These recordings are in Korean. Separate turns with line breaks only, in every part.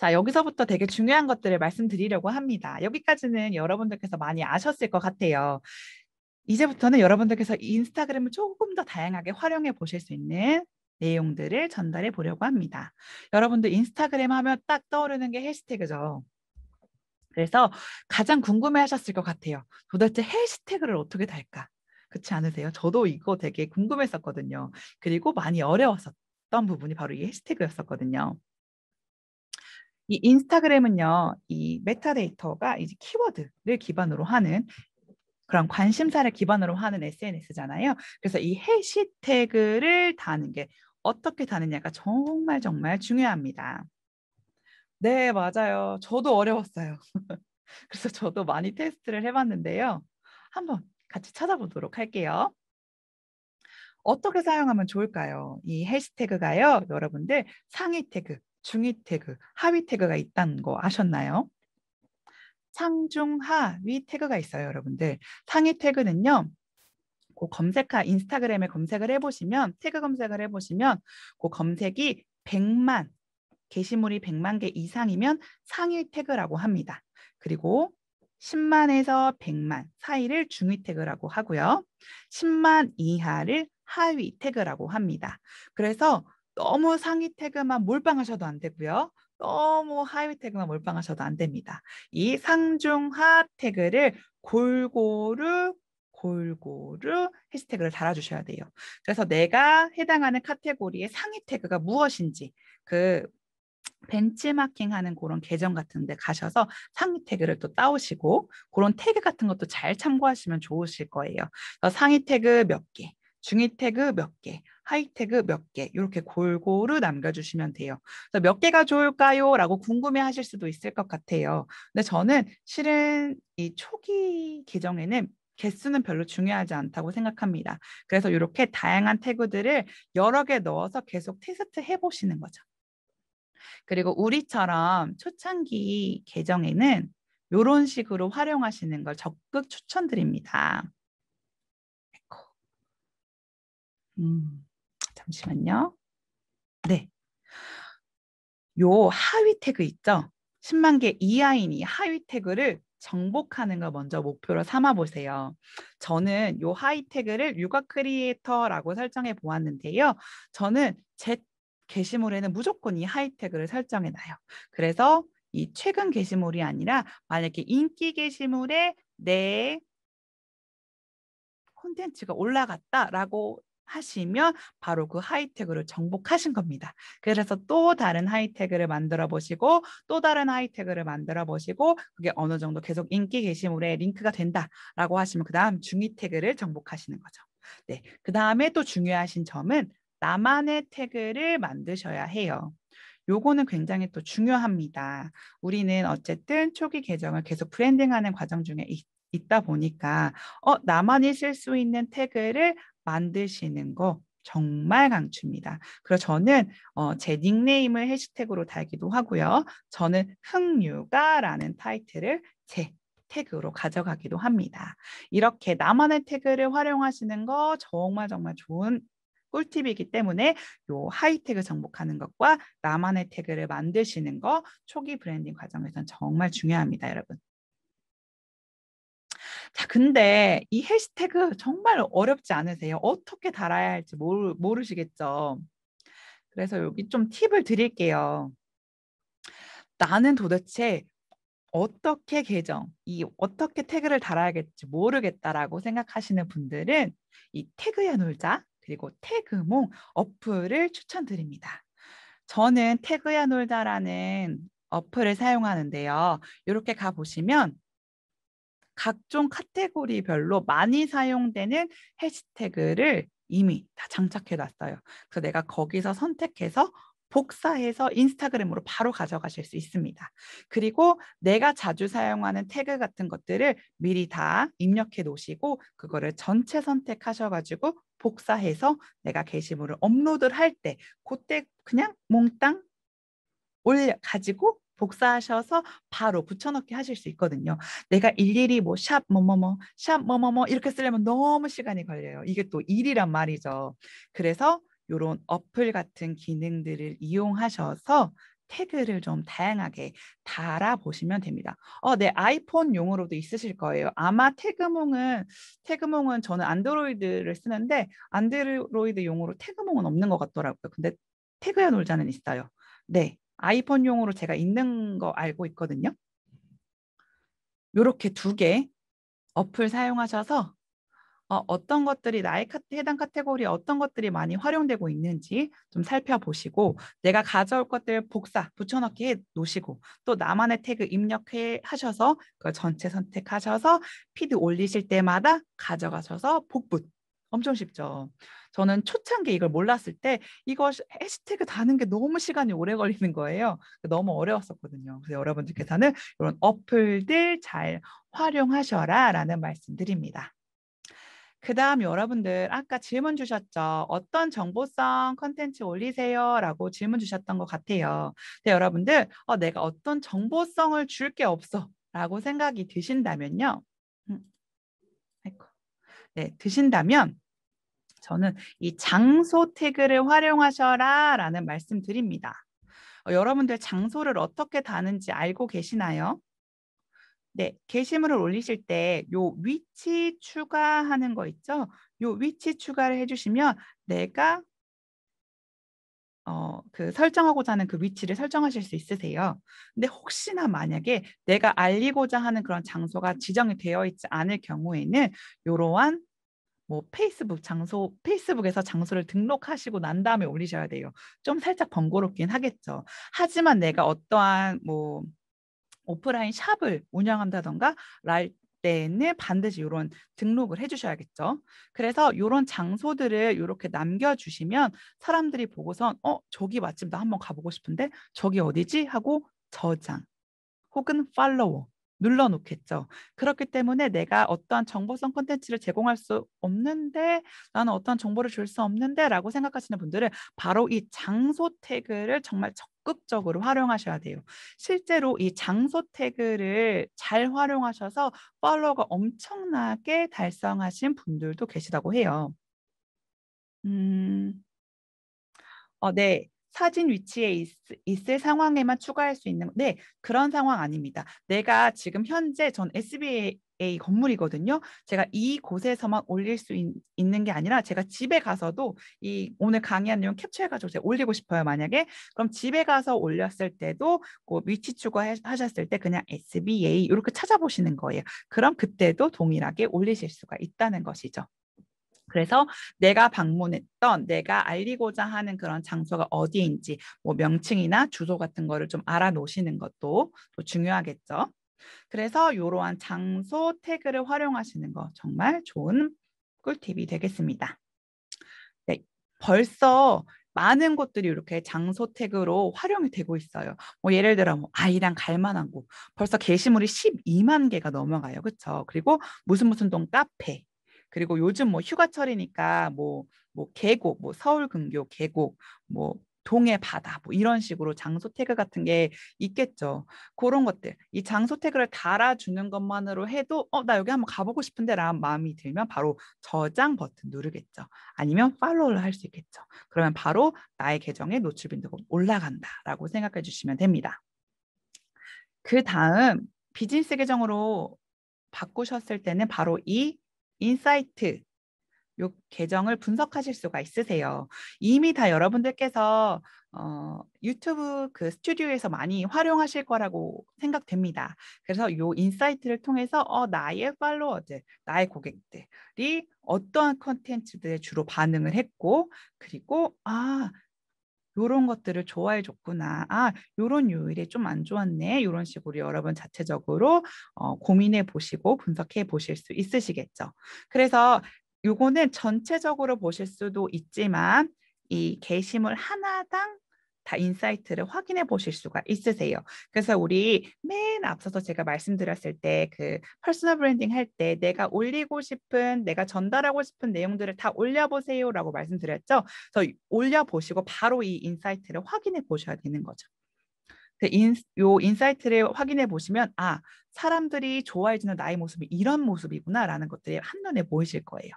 자, 여기서부터 되게 중요한 것들을 말씀드리려고 합니다. 여기까지는 여러분들께서 많이 아셨을 것 같아요. 이제부터는 여러분들께서 인스타그램을 조금 더 다양하게 활용해 보실 수 있는 내용들을 전달해 보려고 합니다. 여러분들 인스타그램 하면 딱 떠오르는 게 해시태그죠. 그래서 가장 궁금해 하셨을 것 같아요. 도대체 해시태그를 어떻게 달까? 그렇지 않으세요? 저도 이거 되게 궁금했었거든요. 그리고 많이 어려웠었던 부분이 바로 이 해시태그였었거든요. 이 인스타그램은요, 이 메타데이터가 이제 키워드를 기반으로 하는 그런 관심사를 기반으로 하는 SNS잖아요. 그래서 이 해시태그를 다는 게 어떻게 다느냐가 정말 정말 중요합니다. 네, 맞아요. 저도 어려웠어요. 그래서 저도 많이 테스트를 해봤는데요. 한번 같이 찾아보도록 할게요. 어떻게 사용하면 좋을까요? 이 해시태그가요, 여러분들 상위 태그, 중위 태그, 하위 태그가 있다는 거 아셨나요? 상중하위 태그가 있어요, 여러분들. 상위 태그는요. 그 검색하 인스타그램에 검색을 해보시면 태그 검색을 해보시면 그 검색이 100만 게시물이 100만 개 이상이면 상위 태그라고 합니다. 그리고 10만에서 100만 사이를 중위 태그라고 하고요. 10만 이하를 하위 태그라고 합니다. 그래서 너무 상위 태그만 몰빵하셔도 안 되고요. 너무 하위 태그만 몰빵하셔도 안 됩니다. 이 상중하 태그를 골고루 골고루 해시태그를 달아주셔야 돼요. 그래서 내가 해당하는 카테고리의 상위 태그가 무엇인지 그 벤치마킹하는 그런 계정 같은 데 가셔서 상위 태그를 또 따오시고 그런 태그 같은 것도 잘 참고하시면 좋으실 거예요. 상위 태그 몇 개, 중위태그 몇 개, 하이태그 몇 개, 이렇게 골고루 남겨주시면 돼요. 몇 개가 좋을까요? 라고 궁금해 하실 수도 있을 것 같아요. 근데 저는 실은 이 초기 계정에는 개수는 별로 중요하지 않다고 생각합니다. 그래서 이렇게 다양한 태그들을 여러 개 넣어서 계속 테스트 해보시는 거죠. 그리고 우리처럼 초창기 계정에는 이런 식으로 활용하시는 걸 적극 추천드립니다. 음, 잠시만요. 네. 요 하위 태그 있죠? 10만 개 이하인이 하위 태그를 정복하는 걸 먼저 목표로 삼아 보세요. 저는 요 하위 태그를 육아 크리에이터라고 설정해 보았는데요. 저는 제 게시물에는 무조건 이 하위 태그를 설정해 놔요. 그래서 이 최근 게시물이 아니라 만약에 인기 게시물에 내 콘텐츠가 올라갔다라고 하시면 바로 그 하이테크를 정복하신 겁니다. 그래서 또 다른 하이테크를 만들어 보시고 또 다른 하이테크를 만들어 보시고 그게 어느 정도 계속 인기 게시물에 링크가 된다라고 하시면 그 다음 중위 태그를 정복하시는 거죠. 네, 그 다음에 또 중요하신 점은 나만의 태그를 만드셔야 해요. 요거는 굉장히 또 중요합니다. 우리는 어쨌든 초기 계정을 계속 브랜딩하는 과정 중에 있, 다 보니까 어 나만이 쓸 수 있는 태그를 만드시는 거 정말 강추입니다. 그래서 저는 어, 제 닉네임을 해시태그로 달기도 하고요. 저는 흥유가라는 타이틀을 제 태그로 가져가기도 합니다. 이렇게 나만의 태그를 활용하시는 거 정말 정말 좋은 꿀팁이기 때문에 요 하이태그 정복하는 것과 나만의 태그를 만드시는 거 초기 브랜딩 과정에서는 정말 중요합니다, 여러분. 자, 근데 이 해시태그 정말 어렵지 않으세요? 어떻게 달아야 할지 모르, 모르시겠죠? 그래서 여기 좀 팁을 드릴게요. 나는 도대체 어떻게 계정, 이 어떻게 태그를 달아야겠지 모르겠다라고 생각하시는 분들은 이태그에 놀자 그리고 태그몽 어플을 추천드립니다. 저는 태그야 놀다라는 어플을 사용하는데요. 이렇게 가보시면 각종 카테고리별로 많이 사용되는 해시태그를 이미 다 장착해 놨어요. 그래서 내가 거기서 선택해서 복사해서 인스타그램으로 바로 가져가실 수 있습니다. 그리고 내가 자주 사용하는 태그 같은 것들을 미리 다 입력해 놓으시고 그거를 전체 선택하셔가지고 복사해서 내가 게시물을 업로드를 할때 그때 그냥 몽땅 올려 가지고 복사하셔서 바로 붙여넣기 하실 수 있거든요. 내가 일일이 뭐샵 뭐뭐뭐 샵 뭐뭐뭐 이렇게 쓰려면 너무 시간이 걸려요. 이게 또 일이란 말이죠. 그래서 이런 어플 같은 기능들을 이용하셔서 태그를 좀 다양하게 달아보시면 됩니다. 어, 네, 아이폰 용으로도 있으실 거예요. 아마 태그몽은, 태그몽은 저는 안드로이드를 쓰는데, 안드로이드 용으로 태그몽은 없는 것 같더라고요. 근데 태그야 놀자는 있어요. 네, 아이폰 용으로 제가 있는 거 알고 있거든요. 이렇게 두 개 어플 사용하셔서 어, 어떤 것들이 나의 카트, 해당 카테고리에 어떤 것들이 많이 활용되고 있는지 좀 살펴보시고 내가 가져올 것들 복사 붙여넣기 해 놓으시고 또 나만의 태그 입력해 하셔서 그 전체 선택하셔서 피드 올리실 때마다 가져가셔서 복붙 엄청 쉽죠. 저는 초창기 이걸 몰랐을 때 이거 해시태그 다는 게 너무 시간이 오래 걸리는 거예요. 너무 어려웠었거든요. 그래서 여러분들께서는 이런 어플들 잘 활용하셔라라는 말씀드립니다. 그 다음 여러분들 아까 질문 주셨죠. 어떤 정보성 컨텐츠 올리세요? 라고 질문 주셨던 것 같아요. 근데 여러분들 어, 내가 어떤 정보성을 줄 게 없어 라고 생각이 드신다면요. 음. 네, 드신다면 저는 이 장소 태그를 활용하셔라 라는 말씀 드립니다. 어, 여러분들 장소를 어떻게 다는지 알고 계시나요? 네, 게시물을 올리실 때 요 위치 추가하는 거 있죠? 요 위치 추가를 해주시면 내가 어, 그 설정하고자 하는 그 위치를 설정하실 수 있으세요. 근데 혹시나 만약에 내가 알리고자 하는 그런 장소가 지정이 되어 있지 않을 경우에는 이러한 뭐 페이스북 장소 페이스북에서 장소를 등록하시고 난 다음에 올리셔야 돼요. 좀 살짝 번거롭긴 하겠죠. 하지만 내가 어떠한 뭐 오프라인 샵을 운영한다던가 랄 때에는 반드시 이런 등록을 해주셔야겠죠. 그래서 이런 장소들을 이렇게 남겨주시면 사람들이 보고선 어 저기 맛집 나 한번 가보고 싶은데 저기 어디지 하고 저장 혹은 팔로워 눌러놓겠죠. 그렇기 때문에 내가 어떠한 정보성 콘텐츠를 제공할 수 없는데 나는 어떠한 정보를 줄 수 없는데 라고 생각하시는 분들은 바로 이 장소 태그를 정말 적 적극적으로 활용하셔야 돼요. 실제로 이 장소 태그를 잘 활용하셔서 팔로워가 엄청나게 달성하신 분들도 계시다고 해요. 음, 어, 네. 사진 위치에 있, 있을 상황에만 추가할 수 있는 네 그런 상황 아닙니다. 내가 지금 현재 전 SBA A 건물이거든요. 제가 이 곳에서만 올릴 수 있, 는게 아니라 제가 집에 가서도 이 오늘 강의한 내용 캡처해가지고 제가 올리고 싶어요. 만약에 그럼 집에 가서 올렸을 때도 그 위치 추가하셨을 때 그냥 SBA 이렇게 찾아보시는 거예요. 그럼 그때도 동일하게 올리실 수가 있다는 것이죠. 그래서 내가 방문했던 내가 알리고자 하는 그런 장소가 어디인지 뭐 명칭이나 주소 같은 거를 좀 알아놓으시는 것도 또 중요하겠죠. 그래서 이러한 장소 태그를 활용하시는 거 정말 좋은 꿀팁이 되겠습니다. 네, 벌써 많은 곳들이 이렇게 장소 태그로 활용이 되고 있어요. 뭐 예를 들어 뭐 아이랑 갈만한 곳 벌써 게시물이 12만 개가 넘어가요, 그렇죠? 그리고 무슨 무슨 동 카페 그리고 요즘 뭐 휴가철이니까 뭐뭐 뭐 계곡, 뭐 서울 근교 계곡, 뭐 동해 바다 뭐 이런 식으로 장소 태그 같은 게 있겠죠. 그런 것들 이 장소 태그를 달아주는 것만으로 해도 어 나 여기 한번 가보고 싶은데라는 마음이 들면 바로 저장 버튼 누르겠죠. 아니면 팔로우를 할 수 있겠죠. 그러면 바로 나의 계정에 노출 빈도가 올라간다라고 생각해 주시면 됩니다. 그 다음 비즈니스 계정으로 바꾸셨을 때는 바로 이 인사이트 요 계정을 분석하실 수가 있으세요. 이미 다 여러분들께서 어, 유튜브 그 스튜디오에서 많이 활용하실 거라고 생각됩니다. 그래서 요 인사이트를 통해서 어, 나의 팔로워들, 나의 고객들이 어떠한 컨텐츠들에 주로 반응을 했고 그리고 아 요런 것들을 좋아해 줬구나. 아, 요런 요일이 좀 안 좋았네. 요런 식으로 여러분 자체적으로 어, 고민해 보시고 분석해 보실 수 있으시겠죠. 그래서 요거는 전체적으로 보실 수도 있지만 이 게시물 하나당 다 인사이트를 확인해 보실 수가 있으세요. 그래서 우리 맨 앞서서 제가 말씀드렸을 때 그 퍼스널 브랜딩 할 때 내가 올리고 싶은 내가 전달하고 싶은 내용들을 다 올려보세요라고 말씀드렸죠. 그래서 올려보시고 바로 이 인사이트를 확인해 보셔야 되는 거죠. 그 인, 요 인사이트를 확인해 보시면 아 사람들이 좋아해주는 나의 모습이 이런 모습이구나라는 것들이 한눈에 보이실 거예요.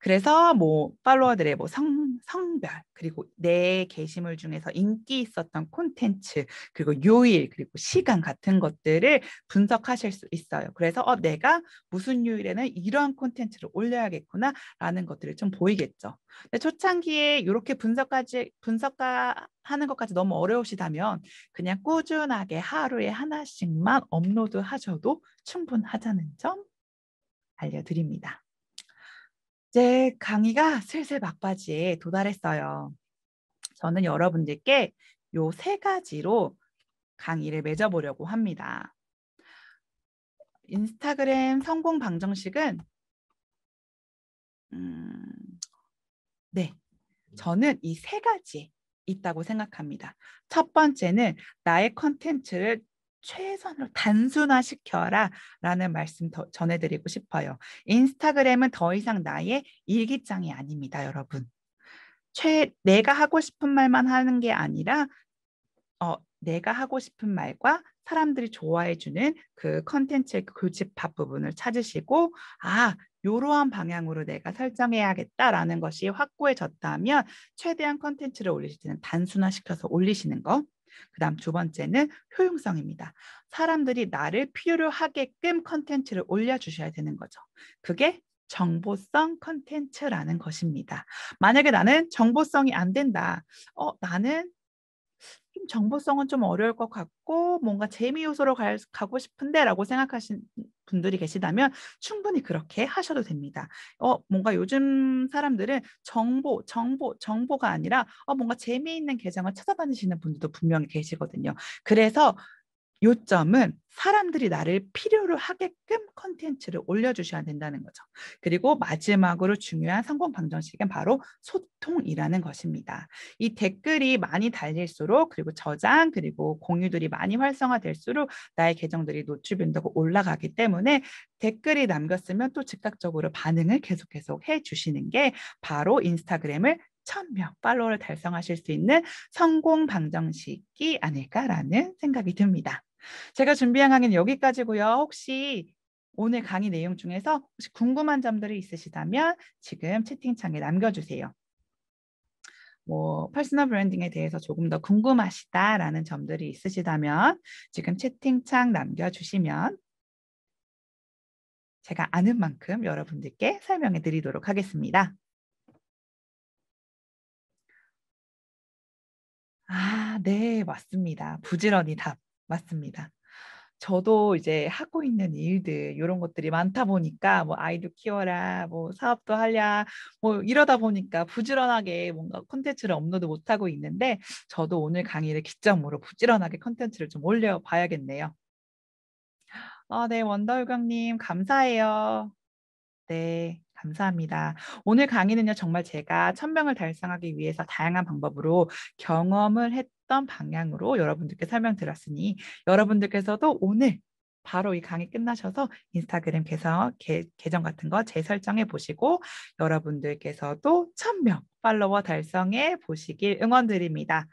그래서 뭐 팔로워들의 뭐 성, 성별 그리고 내 게시물 중에서 인기 있었던 콘텐츠 그리고 요일 그리고 시간 같은 것들을 분석하실 수 있어요. 그래서 어 내가 무슨 요일에는 이러한 콘텐츠를 올려야겠구나라는 것들을 좀 보이겠죠. 근데 초창기에 이렇게 분석까지 분석가 하는 것까지 너무 어려우시다면 그냥 꾸준하게 하루에 하나씩만 업로드 하셔도 충분하다는 점 알려드립니다. 제 강의가 슬슬 막바지에 도달했어요. 저는 여러분들께 요 세 가지로 강의를 맺어보려고 합니다. 인스타그램 성공 방정식은 음, 네, 저는 이 세 가지 있다고 생각합니다. 첫 번째는 나의 컨텐츠를 최선으로 단순화시켜라 라는 말씀 더 전해드리고 싶어요. 인스타그램은 더 이상 나의 일기장이 아닙니다, 여러분. 최, 내가 하고 싶은 말만 하는 게 아니라 어, 내가 하고 싶은 말과 사람들이 좋아해주는 그 컨텐츠의 그 교집합 부분을 찾으시고 아 이러한 방향으로 내가 설정해야겠다라는 것이 확고해졌다면 최대한 컨텐츠를 올리실 때는 단순화시켜서 올리시는 거 그다음 두 번째는 효용성입니다. 사람들이 나를 필요로 하게끔 컨텐츠를 올려주셔야 되는 거죠. 그게 정보성 컨텐츠라는 것입니다. 만약에 나는 정보성이 안 된다. 어, 나는 정보성은 좀 어려울 것 같고 뭔가 재미 요소로 갈, 가고 싶은데라고 생각하신 분들이 계시다면 충분히 그렇게 하셔도 됩니다. 어 뭔가 요즘 사람들은 정보, 정보, 정보가 아니라 어 뭔가 재미있는 계정을 찾아다니시는 분들도 분명히 계시거든요. 그래서 요점은 사람들이 나를 필요로 하게끔 컨텐츠를 올려주셔야 된다는 거죠. 그리고 마지막으로 중요한 성공 방정식은 바로 소통이라는 것입니다. 이 댓글이 많이 달릴수록 그리고 저장 그리고 공유들이 많이 활성화될수록 나의 계정들이 노출빈도가 올라가기 때문에 댓글이 남겼으면 또 즉각적으로 반응을 계속 계속 해주시는 게 바로 인스타그램을 천 명 팔로워를 달성하실 수 있는 성공 방정식이 아닐까라는 생각이 듭니다. 제가 준비한 강의는 여기까지고요. 혹시 오늘 강의 내용 중에서 혹시 궁금한 점들이 있으시다면 지금 채팅창에 남겨주세요. 뭐 퍼스널 브랜딩에 대해서 조금 더 궁금하시다라는 점들이 있으시다면 지금 채팅창 남겨주시면 제가 아는 만큼 여러분들께 설명해 드리도록 하겠습니다. 아, 네, 맞습니다. 부지런히 답 맞습니다. 저도 이제 하고 있는 일들 이런 것들이 많다 보니까 뭐 아이도 키워라 뭐 사업도 하랴 뭐 이러다 보니까 부지런하게 뭔가 콘텐츠를 업로드 못하고 있는데 저도 오늘 강의를 기점으로 부지런하게 콘텐츠를 좀 올려봐야겠네요. 아, 네 원더유경님 감사해요. 네. 감사합니다. 오늘 강의는요, 정말 제가 천명을 달성하기 위해서 다양한 방법으로 경험을 했던 방향으로 여러분들께 설명드렸으니 여러분들께서도 오늘 바로 이 강의 끝나셔서 인스타그램 개성, 개, 정 같은 거 재설정해 보시고 여러분들께서도 천 명 팔로워 달성해 보시길 응원드립니다.